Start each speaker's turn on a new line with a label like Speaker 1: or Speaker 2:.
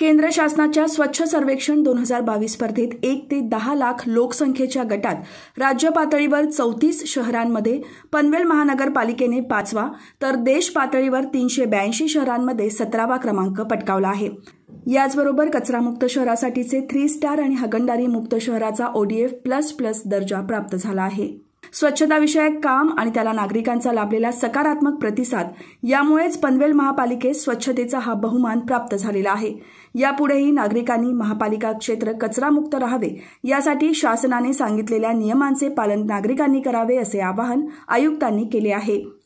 Speaker 1: केंद्र शासनाच्या स्वच्छ सर्वेक्षण दोन हजार बावीस स्पर्धेत एक ते दहा लाख लोकसंख्येच्या गटात राज्य पातळीवर चौतीस शहरांमध्ये पनवेल महानगरपालिकेने पाचवा तर देश पातळीवर तीनशे ब्याऐंशी शहरांमध्ये सतरावा क्रमांक पटकावला आहे याचबरोबर कचरामुक्त शहरासाठीचे थ्री स्टार आणि हगंडारी मुक्त शहराचा ओडीएफ प्लस प्लस दर्जा प्राप्त झाला आहे स्वच्छताविषयक काम आणि त्याला नागरिकांचा लाभलेला सकारात्मक प्रतिसाद यामुळेच पनवेल महापालिकेत स्वच्छतेचा हा बहुमान प्राप्त झालेला आहे यापुढेही नागरिकांनी महापालिका क्षेत्र कचरामुक्त राहावे यासाठी शासनाने सांगितलेल्या नियमांचे पालन नागरिकांनी करावे असे आवाहन आयुक्तांनी केले आहे